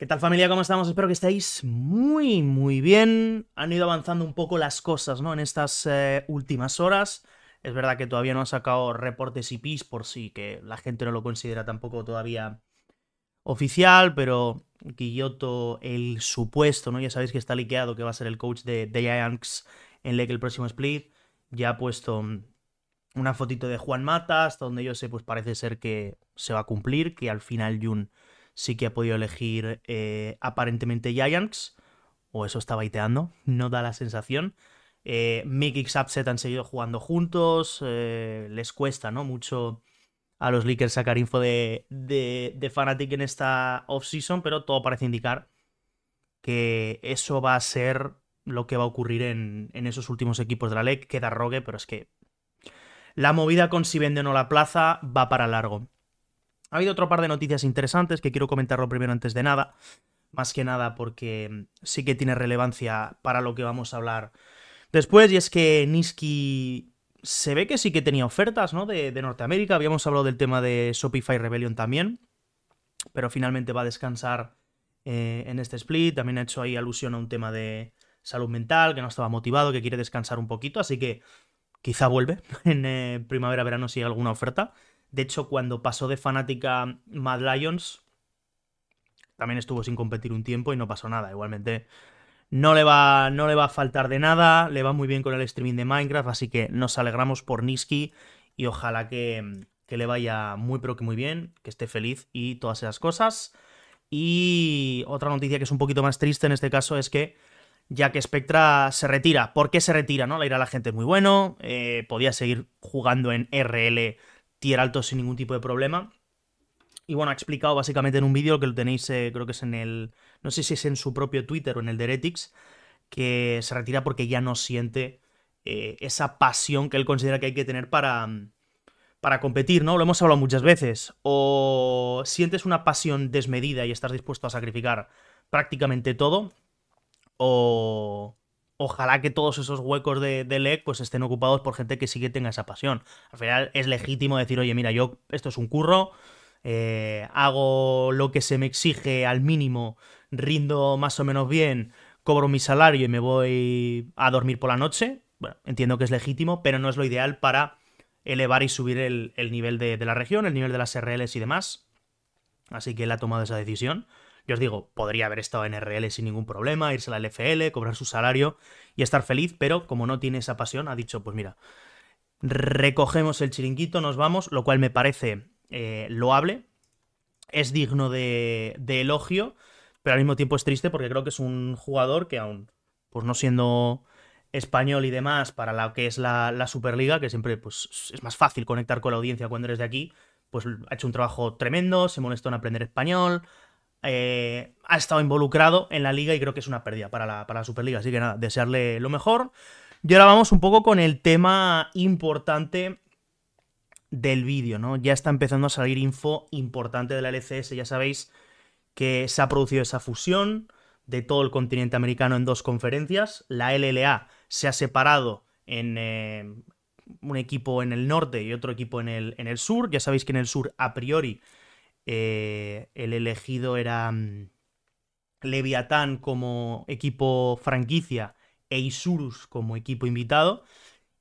¿Qué tal familia? ¿Cómo estamos? Espero que estéis muy, muy bien. Han ido avanzando un poco las cosas, ¿no? En estas eh, últimas horas. Es verdad que todavía no han sacado reportes y PIS por sí, que la gente no lo considera tampoco todavía oficial, pero Guilloto, el supuesto, ¿no? Ya sabéis que está liqueado que va a ser el coach de, The en el próximo split. Ya ha puesto mm, una fotito de Juan Matas, donde yo sé, pues parece ser que se va a cumplir, que al final Jun sí que ha podido elegir eh, aparentemente Giants, o eso está baiteando, no da la sensación. Eh, Mick y han seguido jugando juntos, eh, les cuesta ¿no? mucho a los leakers sacar info de, de, Fanatic en esta offseason, pero todo parece indicar que eso va a ser lo que va a ocurrir en, esos últimos equipos de la LEC. Queda Rogue, pero es que la movida con si vende o la plaza va para largo. Ha habido otro par de noticias interesantes que quiero comentarlo primero antes de nada, más que nada porque sí que tiene relevancia para lo que vamos a hablar después, y es que Niski se ve que sí que tenía ofertas, ¿no? De, Norteamérica, habíamos hablado del tema de Shopify Rebellion también, pero finalmente va a descansar eh, en este split, también ha hecho ahí alusión a un tema de salud mental, que no estaba motivado, que quiere descansar un poquito, así que quizá vuelve en eh, primavera-verano si hay alguna oferta. De hecho, cuando pasó de fanática Mad Lions, también estuvo sin competir un tiempo y no pasó nada. Igualmente, no le, va, no le va a faltar de nada, le va muy bien con el streaming de Minecraft, así que nos alegramos por Niski y ojalá que, le vaya muy pero que muy bien, que esté feliz y todas esas cosas. Y otra noticia que es un poquito más triste en este caso es que ya que Spectra se retira. ¿Por qué se retira? ¿No? La ira a la gente es muy bueno. Eh, podía seguir jugando en RL tier alto sin ningún tipo de problema. Y bueno, ha explicado básicamente en un vídeo que lo tenéis, eh, creo que es en el. No sé si es en su propio Twitter o en el de Heretics, que se retira porque ya no siente eh, esa pasión que él considera que hay que tener para, mm, para competir, ¿no? Lo hemos hablado muchas veces. O sientes una pasión desmedida y estás dispuesto a sacrificar prácticamente todo. O ojalá que todos esos huecos de, de LEC pues estén ocupados por gente que sí que tenga esa pasión. Al final es legítimo decir, oye, mira, yo esto es un curro, eh, hago lo que se me exige al mínimo, rindo más o menos bien, cobro mi salario y me voy a dormir por la noche. Bueno, entiendo que es legítimo, pero no es lo ideal para elevar y subir el, nivel de, de, la región, el nivel de las RLs y demás. Así que él ha tomado esa decisión. Yo os digo, podría haber estado en RL sin ningún problema, irse a la LFL, cobrar su salario y estar feliz, pero como no tiene esa pasión, ha dicho, pues mira, recogemos el chiringuito, nos vamos, lo cual me parece eh, loable, es digno de, elogio, pero al mismo tiempo es triste porque creo que es un jugador que aún, pues no siendo español y demás, para lo que es la, Superliga, que siempre pues, es más fácil conectar con la audiencia cuando eres de aquí, pues ha hecho un trabajo tremendo, se molestó en aprender español, eh, ha estado involucrado en la liga y creo que es una pérdida para la, para la Superliga. Así que nada, desearle lo mejor. Y ahora vamos un poco con el tema importante del vídeo, ¿no? Ya está empezando a salir info importante de la LCS. Ya sabéis que se ha producido esa fusión de todo el continente americano en dos conferencias. La LLA se ha separado en eh, un equipo en el norte y otro equipo en el sur. Ya sabéis que en el sur, a priori, eh, el elegido era Leviathan mm, Leviatán como equipo franquicia e Isurus como equipo invitado.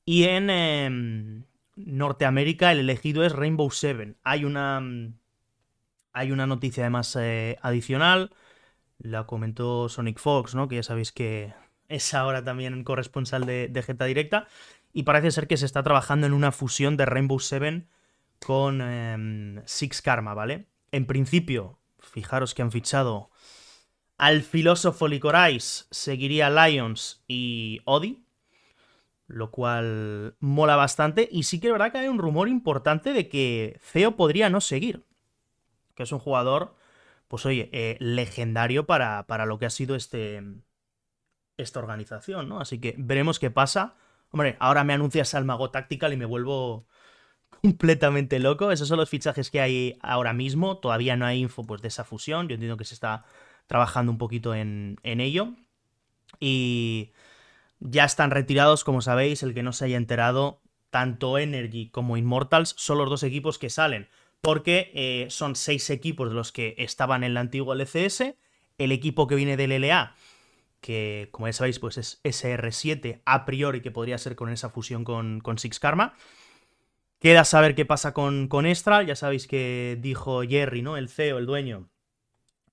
Y en em, Norteamérica el elegido es Rainbow Seven. Hay una, mm, hay una noticia además eh, adicional, la comentó Sonic Fox, ¿no? que ya sabéis que es ahora también corresponsal de, de Directa. Y parece ser que se está trabajando en una fusión de Rainbow Seven con em, Six Karma, ¿vale? en principio, fijaros que han fichado al filósofo Licorice, seguiría Lions y Odi, lo cual mola bastante. Y sí que es verdad que hay un rumor importante de que Ceo podría no seguir, que es un jugador, pues oye, eh, legendario para, para lo que ha sido este, esta organización, ¿no? Así que veremos qué pasa. Hombre, ahora me anuncias Mago Tactical y me vuelvo completamente loco. Esos son los fichajes que hay ahora mismo. Todavía no hay info pues, de esa fusión. Yo entiendo que se está trabajando un poquito en, ello. Y ya están retirados, como sabéis, el que no se haya enterado, tanto Energy como Immortals son los dos equipos que salen. Porque eh, son seis equipos de los que estaban en la antigua LCS. El equipo que viene del LA que como ya sabéis pues es SR7 a priori que podría ser con esa fusión con, con Six Karma. Queda saber qué pasa con, con Ya sabéis que dijo Jerry, ¿no? El CEO, el dueño,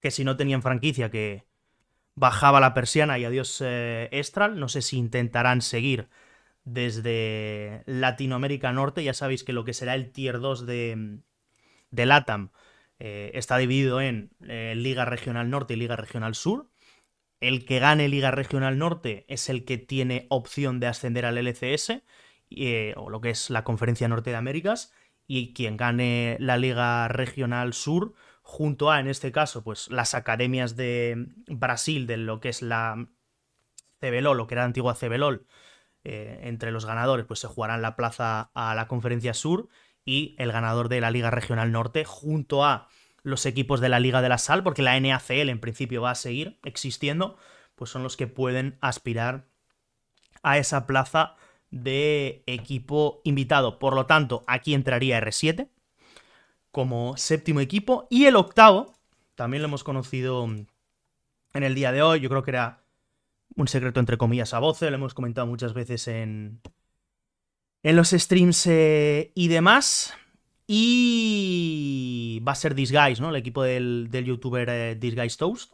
que si no tenían franquicia, que bajaba la persiana y adiós eh, Estral. No sé si intentarán seguir desde Latinoamérica Norte. Ya sabéis que lo que será el tier 2 de, de LATAM eh, está dividido en eh, Liga Regional Norte y Liga Regional Sur. El que gane Liga Regional Norte es el que tiene opción de ascender al LCS eh, o lo que es la Conferencia Norte de Américas, y quien gane la Liga Regional Sur, junto a, en este caso, pues las academias de Brasil, de lo que es la CBLOL, lo que era la antigua CBLOL, eh, entre los ganadores, pues se jugarán la plaza a la Conferencia Sur y el ganador de la Liga Regional Norte junto a los equipos de la Liga de la Sal, porque la NACL en principio va a seguir existiendo, pues son los que pueden aspirar a esa plaza de equipo invitado. Por lo tanto, aquí entraría R7 como séptimo equipo. Y el octavo, también lo hemos conocido en el día de hoy, yo creo que era un secreto entre comillas a voces, lo hemos comentado muchas veces en, en los streams eh, y demás. Y va a ser Disguise, ¿no? El equipo del, del youtuber eh, Disguise Toast,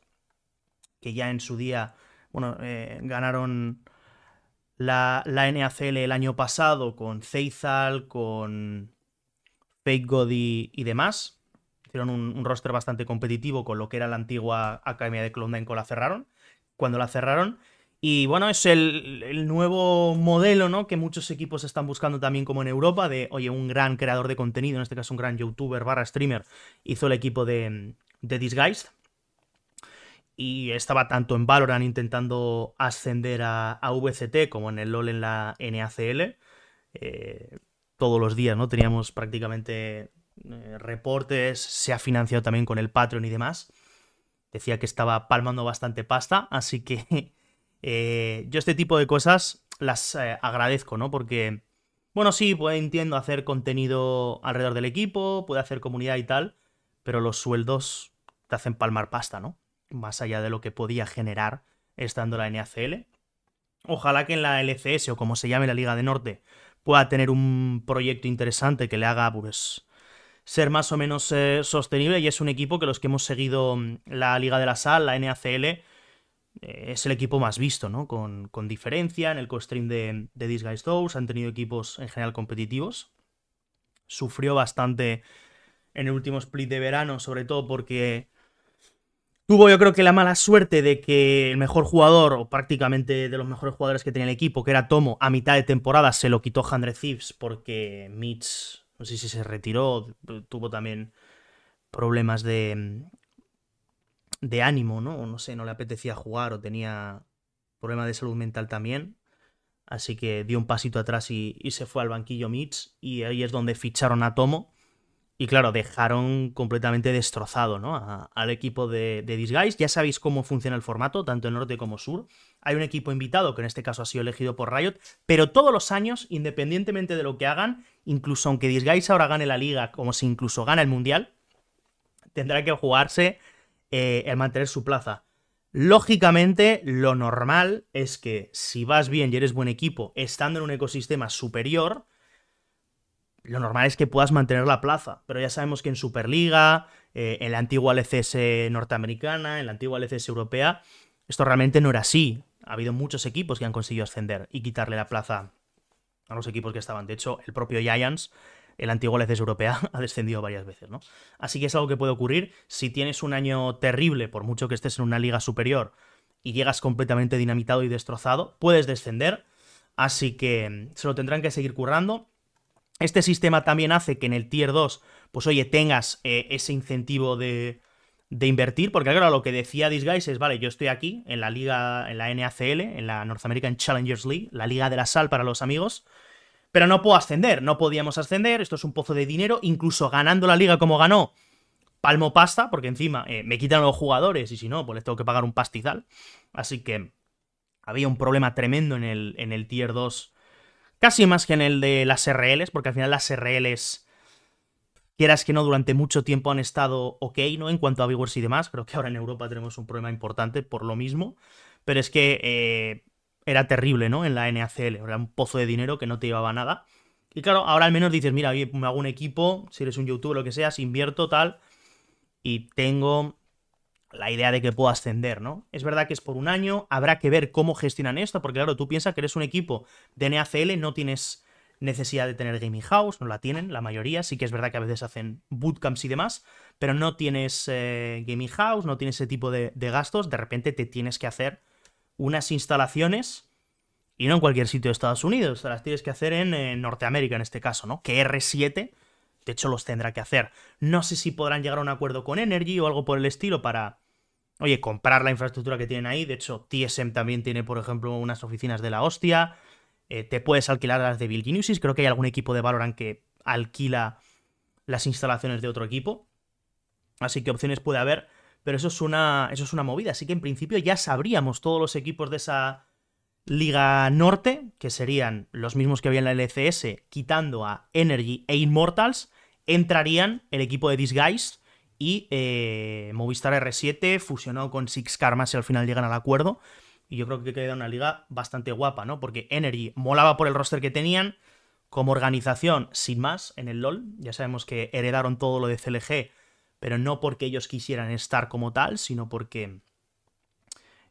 que ya en su día, bueno, eh, ganaron la, la NACL el año pasado con Zeizal, con Fake Godi y, demás. Hicieron un, roster bastante competitivo con lo que era la antigua Academia de cuando la cerraron. Cuando la cerraron, y bueno, es el, nuevo modelo, ¿no? Que muchos equipos están buscando también, como en Europa, de, oye, un gran creador de contenido, en este caso un gran youtuber barra streamer, hizo el equipo de, de Disguised y estaba tanto en Valorant intentando ascender a, a VCT como en el LOL en la NACL. Eh, todos los días, ¿no? Teníamos prácticamente eh, reportes, se ha financiado también con el Patreon y demás. Decía que estaba palmando bastante pasta, así que eh, yo este tipo de cosas las agradezco, ¿no? Porque, bueno, sí, pues, entiendo hacer contenido alrededor del equipo, puede hacer comunidad y tal, pero los sueldos te hacen palmar pasta, ¿no? más allá de lo que podía generar estando la NACL. Ojalá que en la LCS o como se llame la Liga de Norte pueda tener un proyecto interesante que le haga pues, ser más o menos eh, sostenible y es un equipo que los que hemos seguido mm, la Liga de la Sal, la NACL, eh, es el equipo más visto, ¿no? Con, diferencia en el co-stream de, de han tenido equipos en general competitivos. Sufrió bastante en el último split de verano, sobre todo porque Tuvo yo creo que la mala suerte de que el mejor jugador, o prácticamente de los mejores jugadores que tenía el equipo, que era Tomo, a mitad de temporada se lo quitó Andre Thieves porque Mitch, no sé si se retiró, tuvo también problemas de, de ánimo, ¿no? no sé, no le apetecía jugar o tenía problemas de salud mental también. Así que dio un pasito atrás y, y se fue al banquillo Mitch y ahí es donde ficharon a Tomo y claro, dejaron completamente destrozado al equipo de, Disguise. Ya sabéis cómo funciona el formato, tanto en norte como sur. Hay un equipo invitado, que en este caso ha sido elegido por Riot, pero todos los años, independientemente de lo que hagan, incluso aunque Disguise ahora gane la liga, como si incluso gana el mundial, tendrá que jugarse eh, el mantener su plaza. Lógicamente, lo normal es que si vas bien y eres buen equipo, estando en un ecosistema superior, lo normal es que puedas mantener la plaza, pero ya sabemos que en Superliga, eh, en la antigua LCS norteamericana, en la antigua LCS europea, esto realmente no era así. Ha habido muchos equipos que han conseguido ascender y quitarle la plaza a los equipos que estaban. De hecho, el propio Giants, el antiguo LCS europea, ha descendido varias veces, ¿no? Así que es algo que puede ocurrir si tienes un año terrible, por mucho que estés en una liga superior y llegas completamente dinamitado y destrozado, puedes descender. Así que mm, se lo tendrán que seguir currando. Este sistema también hace que en el tier 2, pues oye, tengas eh, ese incentivo de, invertir, porque claro, lo que decía Disguise es, vale, yo estoy aquí en la liga, en la NACL, en la North American Challengers League, la liga de la sal para los amigos, pero no puedo ascender, no podíamos ascender, esto es un pozo de dinero, incluso ganando la liga como ganó, palmo pasta, porque encima eh, me quitan los jugadores y si no, pues les tengo que pagar un pastizal. Así que había un problema tremendo en el, en el tier 2 Casi más que en el de las RLs, porque al final las RLs, quieras que no, durante mucho tiempo han estado ok, ¿no? En cuanto a viewers y demás. Creo que ahora en Europa tenemos un problema importante por lo mismo. Pero es que eh, era terrible, ¿no? En la NACL. Era un pozo de dinero que no te llevaba nada. Y claro, ahora al menos dices, mira, me hago un equipo, si eres un youtuber, lo que seas, invierto, tal. Y tengo la idea de que pueda ascender, ¿no? Es verdad que es por un año, habrá que ver cómo gestionan esto, porque claro, tú piensas que eres un equipo de NACL, no tienes necesidad de tener gaming house, no la tienen la mayoría, sí que es verdad que a veces hacen bootcamps y demás, pero no tienes eh, gaming house, no tienes ese tipo de, gastos, de repente te tienes que hacer unas instalaciones y no en cualquier sitio de Estados Unidos, las tienes que hacer en, en eh, Norteamérica en este caso, ¿no? Que R7, de hecho los tendrá que hacer. No sé si podrán llegar a un acuerdo con Energy o algo por el estilo para oye, comprar la infraestructura que tienen ahí. De hecho, TSM también tiene, por ejemplo, unas oficinas de la hostia. Eh, te puedes alquilar las de Virginusis. Creo que hay algún equipo de Valorant que alquila las instalaciones de otro equipo. Así que opciones puede haber. Pero eso es una, eso es una movida. Así que en principio ya sabríamos todos los equipos de esa Liga Norte, que serían los mismos que había en la LCS, quitando a Energy e Immortals, entrarían el equipo de Disguise y eh, Movistar R7 fusionado con Six Karma si al final llegan al acuerdo. Y yo creo que queda una liga bastante guapa, ¿no? Porque Energy molaba por el roster que tenían, como organización, sin más, en el LOL. Ya sabemos que heredaron todo lo de CLG, pero no porque ellos quisieran estar como tal, sino porque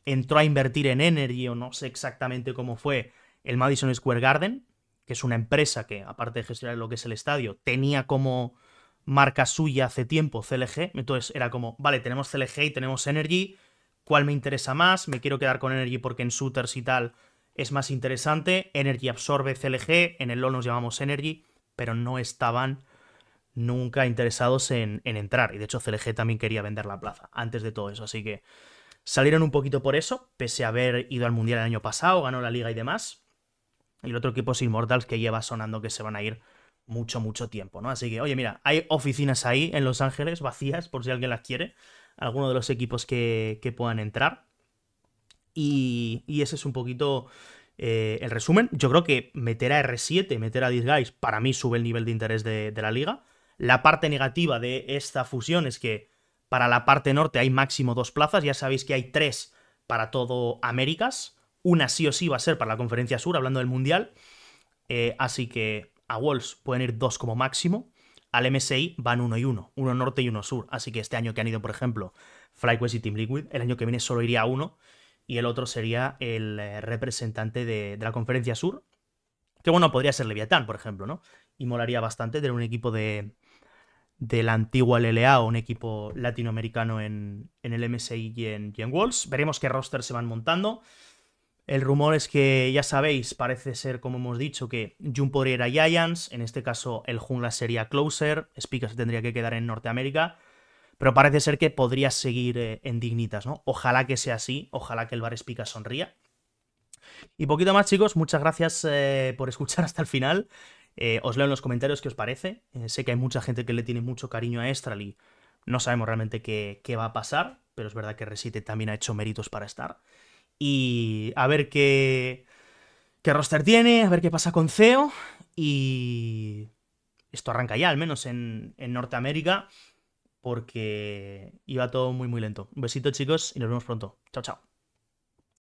entró a invertir en Energy o no sé exactamente cómo fue el Madison Square Garden, que es una empresa que, aparte de gestionar lo que es el estadio, tenía como marca suya hace tiempo, CLG. Entonces era como, vale, tenemos CLG y tenemos Energy, ¿cuál me interesa más? Me quiero quedar con Energy porque en shooters y tal es más interesante. Energy absorbe CLG, en el LoL nos llamamos Energy, pero no estaban nunca interesados en, entrar. Y de hecho CLG también quería vender la plaza antes de todo eso. Así que salieron un poquito por eso, pese a haber ido al Mundial el año pasado, ganó la liga y demás. Y el otro equipo es Immortals que lleva sonando que se van a ir mucho, mucho tiempo, ¿no? Así que, oye, mira, hay oficinas ahí en Los Ángeles vacías por si alguien las quiere, alguno de los equipos que, puedan entrar. Y, ese es un poquito eh, el resumen. Yo creo que meter a R7, meter a Disguise, para mí sube el nivel de interés de, la liga. La parte negativa de esta fusión es que para la parte norte hay máximo dos plazas, ya sabéis que hay tres para todo Américas, una sí o sí va a ser para la conferencia sur, hablando del Mundial, eh, así que a Wolves pueden ir dos como máximo. Al MSI van uno y uno, uno norte y uno sur. Así que este año que han ido, por ejemplo, FlyQuest y Team Liquid, el año que viene solo iría uno y el otro sería el eh, representante de, la conferencia sur. Que bueno, podría ser Leviatán, por ejemplo, ¿no? Y molaría bastante tener un equipo de, la antigua LLA o un equipo latinoamericano en, el MSI y en, y Wolves. Veremos qué roster se van montando. El rumor es que, ya sabéis, parece ser, como hemos dicho, que Jun podría ir a Giants, en este caso el jungla sería Closer, Spica se tendría que quedar en Norteamérica, pero parece ser que podría seguir eh, en Dignitas, ¿no? Ojalá que sea así, ojalá que el bar Spica sonría. Y poquito más, chicos, muchas gracias eh, por escuchar hasta el final. Eh, os leo en los comentarios qué os parece. sé que hay mucha gente que le tiene mucho cariño a y No sabemos realmente qué, qué va a pasar, pero es verdad que Resite también ha hecho méritos para estar y a ver qué, qué roster tiene, a ver qué pasa con CEO y esto arranca ya, al menos en, en Norteamérica, porque iba todo muy, muy lento. Un besito chicos y nos vemos pronto. Chao, chao.